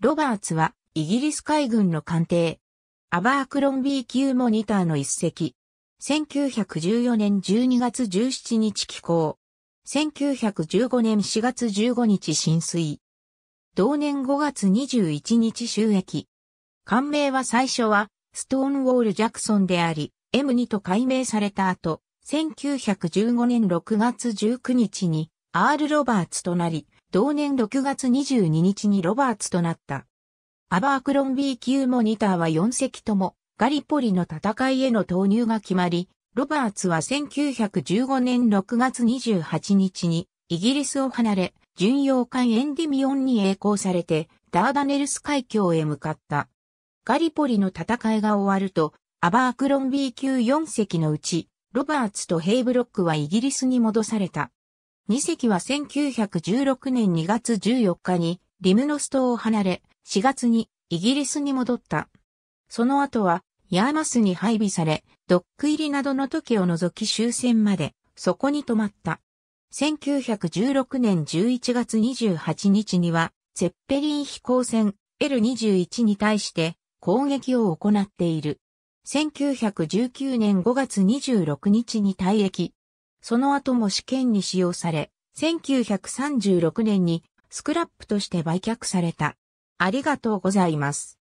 ロバーツは、イギリス海軍の艦艇、アバークロンビー級モニターの一隻。1914年12月17日寄港。1915年4月15日浸水。同年5月21日収益。艦名は最初は、ストーンウォール・ジャクソンであり、M2 と改名された後、1915年6月19日に、アール・ロバーツとなり、同年6月22日にロバーツとなった。アバークロンビー級モニターは4隻とも、ガリポリの戦いへの投入が決まり、ロバーツは1915年6月28日に、イギリスを離れ、巡洋艦エンディミオンに栄光されて、ダーダネルス海峡へ向かった。ガリポリの戦いが終わると、アバークロンビー級4隻のうち、ロバーツとヘイブロックはイギリスに戻された。2隻は1916年2月14日にリムノス島を離れ、4月にイギリスに戻った。その後はヤーマスに配備され、ドック入りなどの時を除き終戦まで、そこに止まった。1916年11月28日には、ゼッペリン飛行船 L21 に対して攻撃を行っている。1919年5月26日に退役、その後も試験に使用され、1936年にスクラップとして売却された。ありがとうございます。